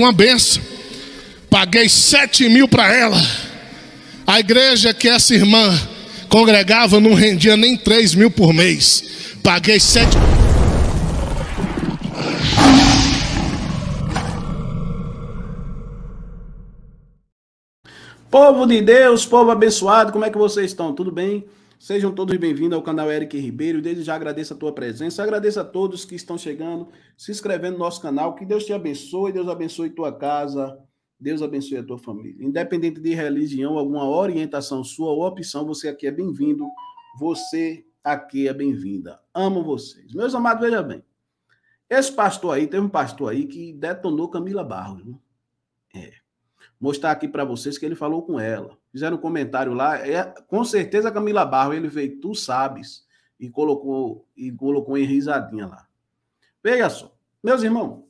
uma benção. Paguei sete mil para ela. A igreja que essa irmã congregava não rendia nem três mil por mês. Paguei sete. Povo de Deus, povo abençoado, como é que vocês estão? Tudo bem? Sejam todos bem-vindos ao canal Eric Ribeiro. Desde já agradeço a tua presença. Agradeço a todos que estão chegando, se inscrevendo no nosso canal. Que Deus te abençoe, Deus abençoe tua casa, Deus abençoe a tua família. Independente de religião, alguma orientação sua ou opção, você aqui é bem-vindo. Você aqui é bem-vinda. Amo vocês. Meus amados, veja bem. Esse pastor aí, teve um pastor aí que detonou Camila Barros. Né? É mostrar aqui para vocês que ele falou com ela. Fizeram um comentário lá, é, com certeza Camila Barro, ele veio, tu sabes, e colocou e colocou em risadinha lá. Veja só, meus irmãos,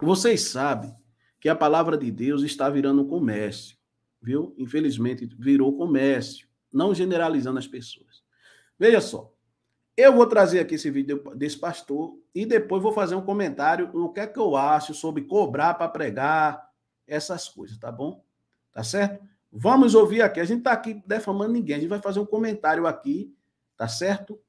vocês sabem que a palavra de Deus está virando comércio, viu? Infelizmente virou comércio, não generalizando as pessoas. Veja só, eu vou trazer aqui esse vídeo desse pastor e depois vou fazer um comentário no que é que eu acho sobre cobrar para pregar, essas coisas, tá bom? Tá certo? Vamos ouvir aqui. A gente está aqui defamando ninguém. A gente vai fazer um comentário aqui, tá certo?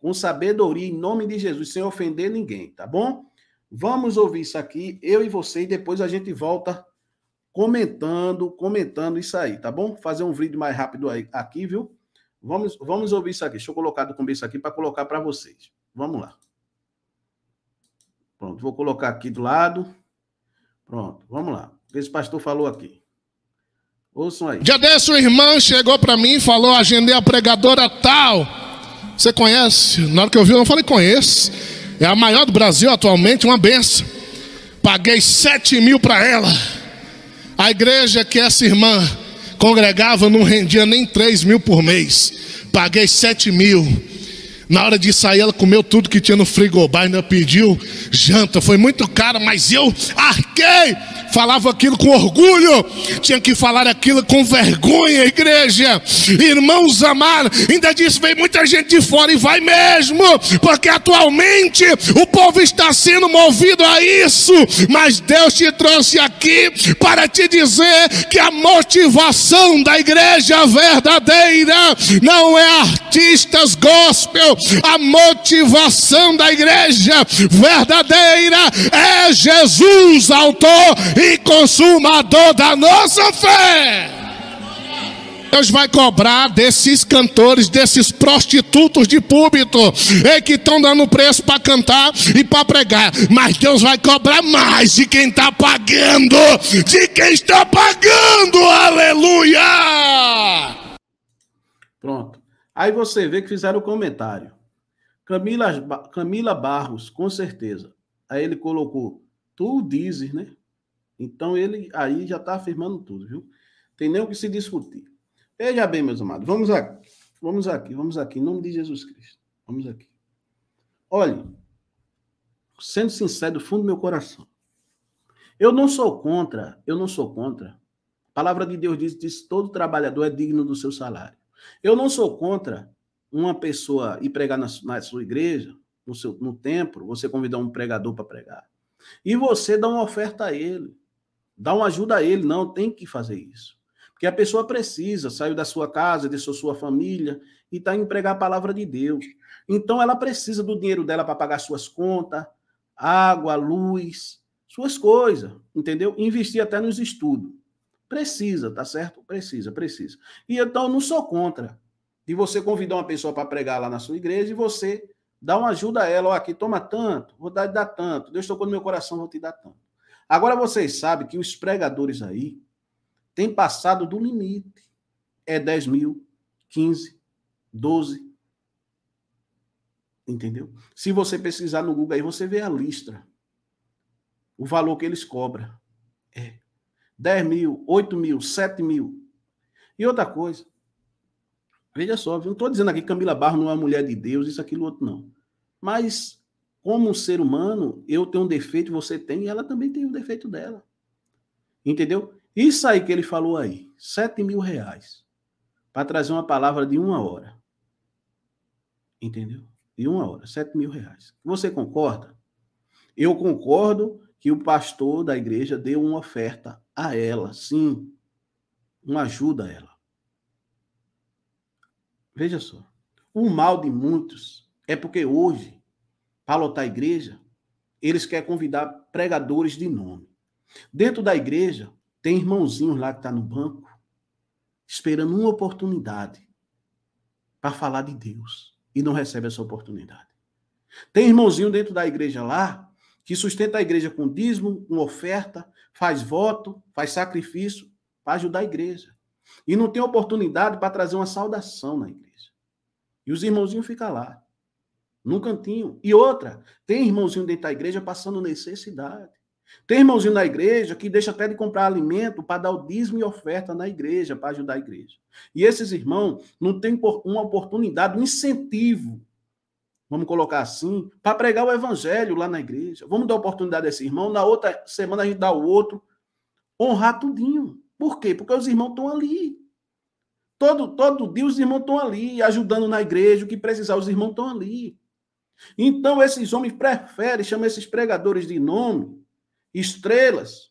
Com sabedoria, em nome de Jesus, sem ofender ninguém, tá bom? Vamos ouvir isso aqui, eu e você, e depois a gente volta comentando, comentando isso aí, tá bom? Fazer um vídeo mais rápido aí, aqui, viu? Vamos, vamos ouvir isso aqui. Deixa eu colocar do começo aqui para colocar para vocês. Vamos lá. Pronto, vou colocar aqui do lado. Pronto, vamos lá esse pastor falou aqui. Ouçam aí. Dia desse, o irmão chegou para mim e falou: agendei a pregadora tal. Você conhece? Na hora que eu vi, eu falei: conheço. É a maior do Brasil atualmente, uma benção. Paguei sete mil para ela. A igreja que essa irmã congregava não rendia nem três mil por mês. Paguei sete mil. Na hora de sair, ela comeu tudo que tinha no frigobar, ainda pediu janta. Foi muito caro, mas eu arquei falava aquilo com orgulho, tinha que falar aquilo com vergonha, igreja. Irmãos amados, ainda disse vem muita gente de fora e vai mesmo, porque atualmente o povo está sendo movido a isso, mas Deus te trouxe aqui para te dizer que a motivação da igreja verdadeira não é artistas gospel, a motivação da igreja verdadeira é Jesus, autor e e consumador da nossa fé. Deus vai cobrar desses cantores, desses prostitutos de púlpito, é que estão dando preço para cantar e para pregar. Mas Deus vai cobrar mais de quem está pagando, de quem está pagando, aleluia! Pronto. Aí você vê que fizeram o comentário. Camila, Camila Barros, com certeza. Aí ele colocou: Tu dizes, né? Então ele aí já está afirmando tudo, viu? Tem nem o que se discutir. Veja bem, meus amados, vamos aqui, vamos aqui, vamos aqui, em nome de Jesus Cristo. Vamos aqui. Olhe, sendo sincero do fundo do meu coração, eu não sou contra, eu não sou contra. A palavra de Deus diz, diz que todo trabalhador é digno do seu salário. Eu não sou contra uma pessoa ir pregar na, na sua igreja, no, seu, no templo, você convidar um pregador para pregar. E você dá uma oferta a ele. Dá uma ajuda a ele, não, tem que fazer isso. Porque a pessoa precisa, saiu da sua casa, deixou sua família e está a empregar a palavra de Deus. Então ela precisa do dinheiro dela para pagar suas contas, água, luz, suas coisas, entendeu? Investir até nos estudos. Precisa, tá certo? Precisa, precisa. E então não sou contra de você convidar uma pessoa para pregar lá na sua igreja e você dá uma ajuda a ela, ó, aqui toma tanto, vou dar, dar tanto, Deus tocou no meu coração, vou te dar tanto. Agora vocês sabem que os pregadores aí têm passado do limite. É 10 mil, 15, 12. Entendeu? Se você pesquisar no Google aí, você vê a lista. O valor que eles cobram. É 10 mil, 8 mil, 7 mil. E outra coisa. Veja só, viu? não estou dizendo aqui que Camila Barro não é uma mulher de Deus, isso, aquilo, outro, não. Mas como um ser humano, eu tenho um defeito, você tem, e ela também tem o um defeito dela. Entendeu? Isso aí que ele falou aí, sete mil reais, para trazer uma palavra de uma hora. Entendeu? De uma hora, sete mil reais. Você concorda? Eu concordo que o pastor da igreja deu uma oferta a ela, sim, uma ajuda a ela. Veja só, o mal de muitos é porque hoje para lotar a igreja, eles querem convidar pregadores de nome. Dentro da igreja, tem irmãozinhos lá que está no banco, esperando uma oportunidade para falar de Deus e não recebe essa oportunidade. Tem irmãozinho dentro da igreja lá que sustenta a igreja com dízimo, com oferta, faz voto, faz sacrifício para ajudar a igreja. E não tem oportunidade para trazer uma saudação na igreja. E os irmãozinhos ficam lá num cantinho. E outra, tem irmãozinho dentro da igreja passando necessidade. Tem irmãozinho na igreja que deixa até de comprar alimento para dar o dízimo e oferta na igreja, para ajudar a igreja. E esses irmãos não têm uma oportunidade, um incentivo, vamos colocar assim, para pregar o evangelho lá na igreja. Vamos dar oportunidade a esse irmão, na outra semana a gente dá o outro. Honrar tudinho. Por quê? Porque os irmãos estão ali. Todo, todo dia os irmãos estão ali, ajudando na igreja, o que precisar, os irmãos estão ali. Então, esses homens preferem, chamam esses pregadores de nome, estrelas,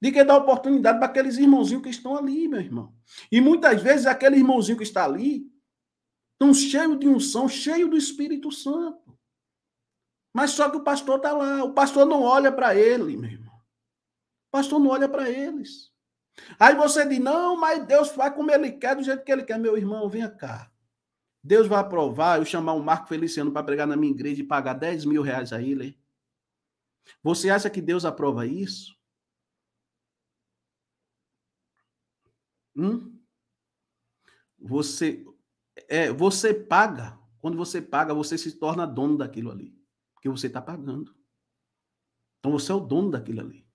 de que dá oportunidade para aqueles irmãozinhos que estão ali, meu irmão. E muitas vezes aquele irmãozinho que está ali, tão cheio de unção, cheio do Espírito Santo. Mas só que o pastor está lá, o pastor não olha para ele, meu irmão. O pastor não olha para eles. Aí você diz: não, mas Deus faz como ele quer, do jeito que ele quer. Meu irmão, venha cá. Deus vai aprovar eu chamar um Marco Feliciano para pregar na minha igreja e pagar 10 mil reais a ele? Você acha que Deus aprova isso? Hum? Você é, você paga. Quando você paga, você se torna dono daquilo ali, porque você está pagando. Então você é o dono daquilo ali.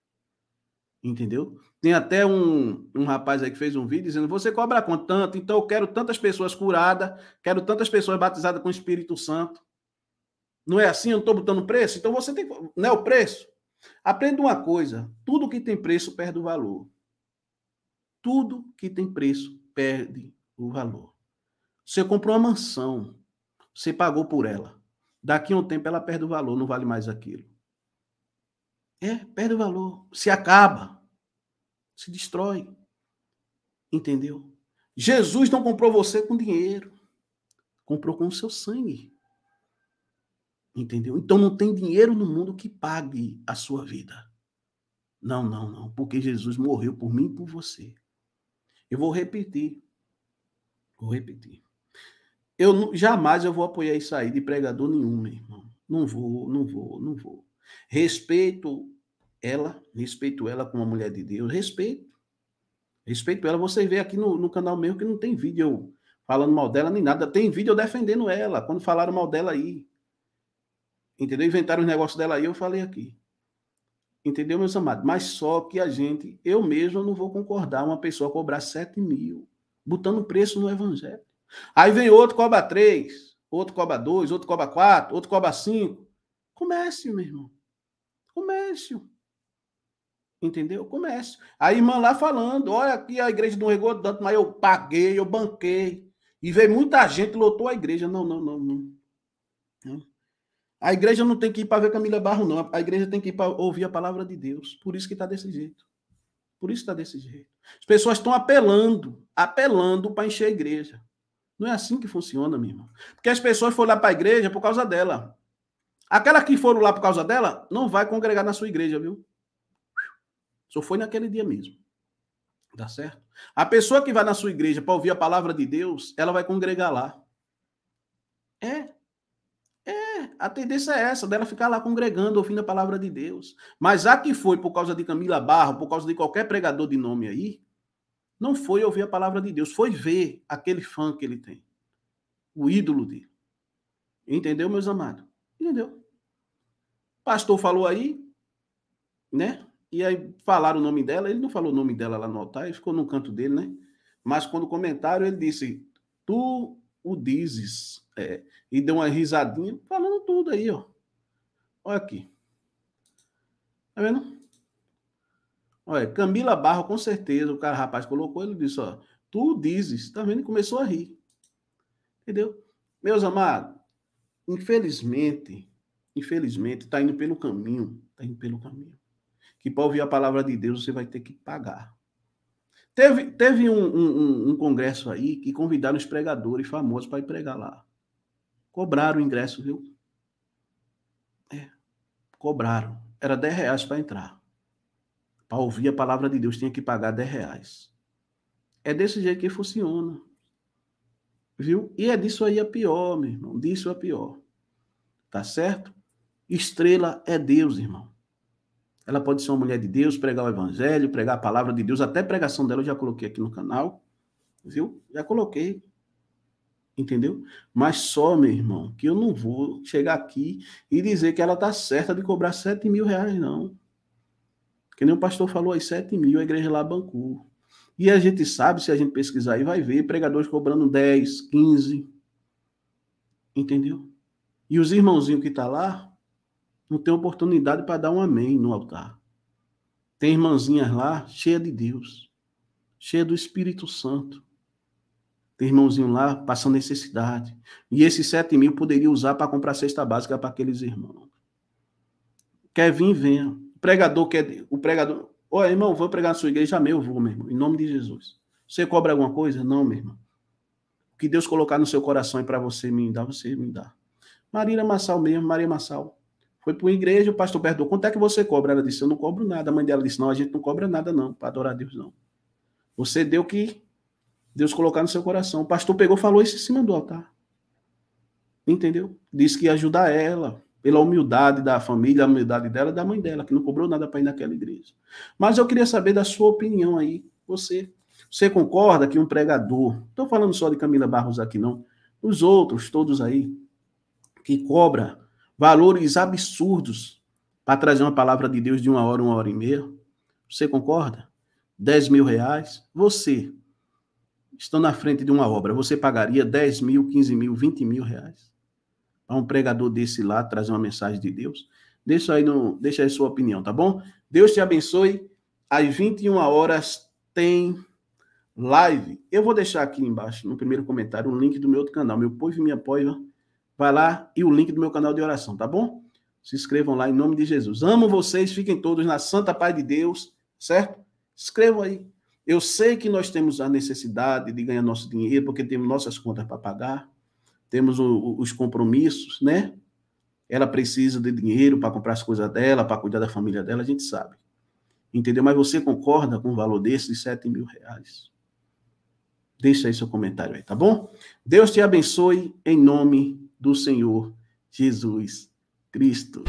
Entendeu? Tem até um, um rapaz aí que fez um vídeo dizendo: você cobra quanto tanto, então eu quero tantas pessoas curadas, quero tantas pessoas batizadas com o Espírito Santo. Não é assim? Eu não estou botando preço? Então você tem. Não é o preço? Aprenda uma coisa: tudo que tem preço perde o valor. Tudo que tem preço perde o valor. Você comprou uma mansão, você pagou por ela. Daqui a um tempo ela perde o valor, não vale mais aquilo. É, perde o valor, se acaba, se destrói. Entendeu? Jesus não comprou você com dinheiro, comprou com o seu sangue. Entendeu? Então não tem dinheiro no mundo que pague a sua vida. Não, não, não, porque Jesus morreu por mim e por você. Eu vou repetir. Vou repetir. Eu jamais eu vou apoiar isso aí de pregador nenhum, meu irmão. Não vou, não vou, não vou. Respeito ela, respeito ela como uma mulher de Deus, respeito. Respeito ela. Você vê aqui no, no canal meu que não tem vídeo falando mal dela nem nada. Tem vídeo defendendo ela, quando falaram mal dela aí. Entendeu? Inventaram os negócios dela aí, eu falei aqui. Entendeu, meus amados? Mas só que a gente, eu mesmo não vou concordar uma pessoa cobrar 7 mil, botando preço no evangelho. Aí vem outro, cobra 3, outro cobra 2, outro cobra 4, outro cobra 5. Comece, meu irmão. Comércio. Entendeu? Comércio. A irmã lá falando, olha aqui a igreja do regou tanto, mas eu paguei, eu banquei. E veio muita gente, lotou a igreja. Não, não, não, não. A igreja não tem que ir para ver Camila Barro, não. A igreja tem que ir para ouvir a palavra de Deus. Por isso que está desse jeito. Por isso está desse jeito. As pessoas estão apelando, apelando para encher a igreja. Não é assim que funciona, minha irmã. Porque as pessoas foram lá para a igreja por causa dela. Aquela que foram lá por causa dela, não vai congregar na sua igreja, viu? Só foi naquele dia mesmo. Tá certo? A pessoa que vai na sua igreja para ouvir a palavra de Deus, ela vai congregar lá. É. É. A tendência é essa, dela ficar lá congregando, ouvindo a palavra de Deus. Mas a que foi por causa de Camila Barro, por causa de qualquer pregador de nome aí, não foi ouvir a palavra de Deus, foi ver aquele fã que ele tem, o ídolo dele. Entendeu, meus amados? Entendeu? Pastor falou aí, né? E aí falaram o nome dela, ele não falou o nome dela lá no altar, ele ficou no canto dele, né? Mas quando comentaram, ele disse: Tu o dizes. É, e deu uma risadinha, falando tudo aí, ó. Olha aqui. Tá vendo? Olha, Camila Barro, com certeza, o cara, rapaz, colocou, ele disse, ó, tu dizes, tá vendo? E começou a rir. Entendeu? Meus amados, infelizmente, infelizmente, está indo pelo caminho, está indo pelo caminho. Que para ouvir a palavra de Deus você vai ter que pagar. Teve, teve um, um, um congresso aí que convidaram os pregadores famosos para ir pregar lá. Cobraram o ingresso, viu? É, cobraram. Era 10 reais para entrar. Para ouvir a palavra de Deus tinha que pagar 10 reais. É desse jeito que funciona. Viu? E é disso aí a pior, meu irmão. Disso a pior. Tá certo? Estrela é Deus, irmão. Ela pode ser uma mulher de Deus, pregar o evangelho, pregar a palavra de Deus, até pregação dela eu já coloquei aqui no canal. Viu? Já coloquei. Entendeu? Mas só, meu irmão, que eu não vou chegar aqui e dizer que ela tá certa de cobrar 7 mil reais, não. Que nem o pastor falou aí, 7 mil, a igreja lá bancou. E a gente sabe, se a gente pesquisar aí, vai ver pregadores cobrando 10, 15. Entendeu? E os irmãozinhos que estão tá lá não tem oportunidade para dar um amém no altar. Tem irmãzinhas lá cheia de Deus, cheia do Espírito Santo. Tem irmãozinho lá passando necessidade. E esses 7 mil poderia usar para comprar cesta básica para aqueles irmãos. Quer vir, venha. O pregador quer. O pregador, Olha, irmão, vou pregar na sua igreja, amém, eu vou, meu irmão, em nome de Jesus. Você cobra alguma coisa? Não, meu irmão. O que Deus colocar no seu coração é para você me dar, você me dá. Marina Massal mesmo, Maria Massal. Foi para uma igreja, o pastor perguntou, quanto é que você cobra? Ela disse, eu não cobro nada. A mãe dela disse, não, a gente não cobra nada não, para adorar a Deus não. Você deu o que Deus colocar no seu coração. O pastor pegou, falou isso em cima do altar. Entendeu? Disse que ia ajudar ela pela humildade da família, a humildade dela e da mãe dela, que não cobrou nada para ir naquela igreja. Mas eu queria saber da sua opinião aí, você. Você concorda que um pregador, estou falando só de Camila Barros aqui não, os outros todos aí, que cobra valores absurdos para trazer uma palavra de Deus de uma hora, uma hora e meia, você concorda? 10 mil reais, você, estando na frente de uma obra, você pagaria 10 mil, 15 mil, 20 mil reais? para um pregador desse lá trazer uma mensagem de Deus. Deixa aí, no, deixa aí sua opinião, tá bom? Deus te abençoe. Às 21 horas tem live. Eu vou deixar aqui embaixo, no primeiro comentário, o um link do meu outro canal. Meu povo me apoia. Vai lá e o link do meu canal de oração, tá bom? Se inscrevam lá em nome de Jesus. Amo vocês, fiquem todos na santa paz de Deus, certo? Escrevam aí. Eu sei que nós temos a necessidade de ganhar nosso dinheiro, porque temos nossas contas para pagar temos o, os compromissos, né? Ela precisa de dinheiro para comprar as coisas dela, para cuidar da família dela, a gente sabe. Entendeu? Mas você concorda com o valor desses 7 mil reais? Deixa aí seu comentário aí, tá bom? Deus te abençoe em nome do Senhor Jesus Cristo.